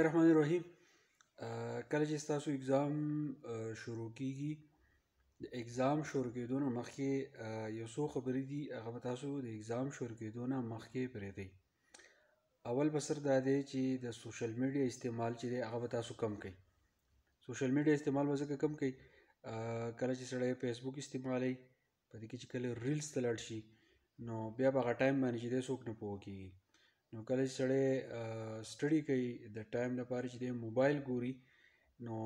الرحمن الرحیم کله چې تاسو اگزام شروع کیږي د اگزام شروع کېدو نه مخکې یو څو خبرې دي هغه تاسو د اگزام شروع کېدو نه مخکې پرې دی اول بسر دا دی چې د سوشل میډیا استعمال چې دی هغه تاسو کم کړئ سوشل میډیا استعمال وزکه کم کړئ کله چې سړی فیسبوک استعمالوي په دې کې چې کله ریلز ته لاړ شي نو بیا به هغه ټایم باندې چې دی څوک نه پوه کېږي نو کله چې سړی سټډي کوي د ټایم لپاره چې د موبایل ګوري نو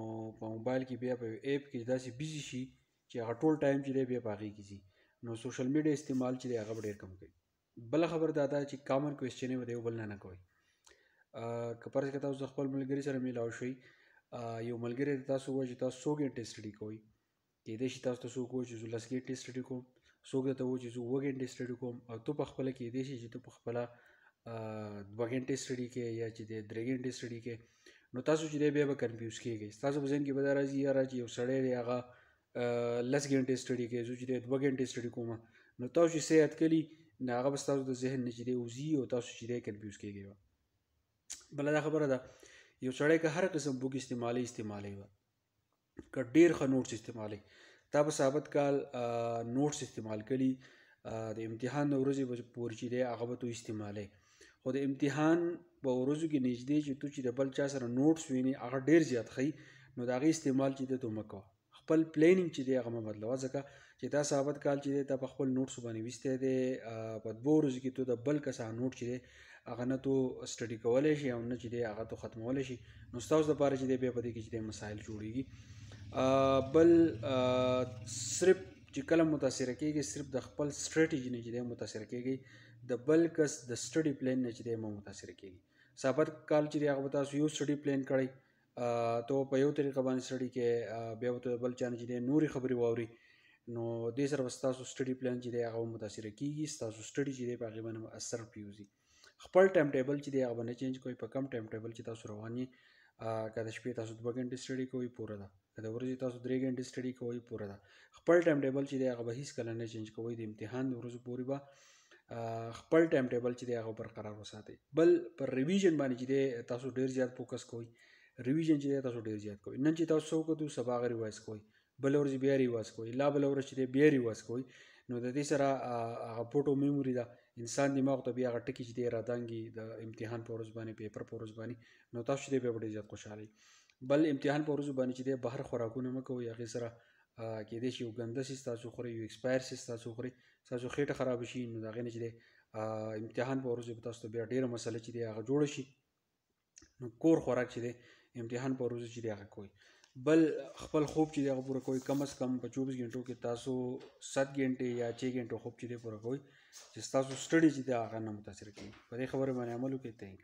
په موبایل کې بیا په ایپ کې داسې بیزی شي چې هغه ټول ټایم چې دی بیا په هغې کې ځي نو سوشل میډیا استعمال چې دی هغه به ډېر کم کوي بله خبره دا ده چې کامن کوېسچنې به د یو بل نه نه کوئ که فرض کړه تاسو خپل ملګري سره میلاو شئ یو ملګری ته تاسو وایي چې تاسو څو ګنټې سټډي کوئ کېدای شي تاسو ته څوک وایي چې زه لس ګنټې سټډي کوم څوک درته وایي چې زه اووه ګنټې سټډي کوم او ته په خپله کېدای شي چې ته په خپله دوه غنټې سټډي کې یا چې د درې غنټې سټډي کې نو تاسو چې دی بیا به کنفیوز کیږئ تاسو په ذهن کې به دا راځي یا راځي یو سړی دی هغه لس غنټې سټډي کې زه چې دی دوه غنټې سټډي کوم نو تاسو چې صحت کلی نو هغه به ستاسو د ذهن نه چې دی وځي او تاسو چې دی کنفیوز کیږئ بل دا خبره ده یو سړی که هر قسم بوک استعمالي استعمالي و که ډیر ښه نوټس استعمالي تا به ثابت کال نوټس استعمال کړي د امتحان ورځې پورې چې دی هغه به تو استعمالي خو د امتحان په ورځو کې نږدې چې تو چې د بل چا سره نوټس ویني هغه ډیر زیات خي نو دا غي استعمال چې ته مکو خپل پلانینګ چې دی هغه مبدل ځکه چې دا ثابت کال چې ته په خپل نوټس باندې وسته دی په دوه ورځو کې ته د بل کس نوټ چې هغه نه تو سټډي کولای شي او نه چې دی هغه تو ختمولای شي نو تاسو د پاره چې دی به پدې کې چې مسائل جوړيږي بل صرف چې کلم متاثر کیږي صرف د خپل سټریټیجی نه چې دی متاثر کیږي د بل کس د سټډي پلان نه چې دی مو متاثر کیږي سابق کال چې هغه تاسو یو سټډي پلان کړی ته په یو طریقه باندې سټډي کې بیا ته بل چانه چې دی نوري خبري واوري نو دې سره تاسو سټډي پلان چې دی هغه متاثر کیږي تاسو سټډي چې دی په هغه باندې اثر پیوزي خپل ټایم ټیبل چې دی هغه باندې چینج کوی په کم ټایم ټیبل چې تاسو رواني کله شپې تاسو دوه غنټې سټډي کوی پوره ده د ورځې تاسو درې غنټې سټډي کوی پوره ده خپل ټایم ټیبل چې دی هغه به هیڅ کله نه چینج کوی د امتحان ورځې پورې به خپل ټایم ټیبل چې دی هغه برقرار وساتئ بل پر ریویژن باندې چې دی تاسو ډیر زیات فوکس کوئ ریویژن چې دی تاسو ډیر زیات کوئ نن چې تاسو کوو سبا غری وایس کوئ بل ورځ بیا ریواز کوئ لا بل ورځ چې دی بیا ریواز کوئ نو د دې سره هغه فوټو میموري دا انسان دماغ ته بیا هغه ټکی چې دی رادانګي د امتحان پر ورځ باندې پیپر پر ورځ باندې نو تاسو دې به ډیر زیات خوشاله بل امتحان پر ورځ باندې چې دی بهر خوراکونه مکوئ هغه سره کېدای شي یو ګنده سي تاسو خوري یو ایکسپایر سي تاسو خوري تاسو خېټه خراب شي نو دا غنه چې د امتحان په ورځ تاسو ته ډېر مسله چې دی هغه جوړ شي نو کور خوراک چې دی امتحان په ورځ چې دی هغه کوي بل خپل خوب چې دی هغه پوره کوي کم از کم په 24 غنټو کې تاسو 7 غنټې یا 6 غنټو خوب چې دی پوره کوي چې تاسو سټډي چې دی هغه نه متاثر کیږي په دې خبره باندې عمل وکړئ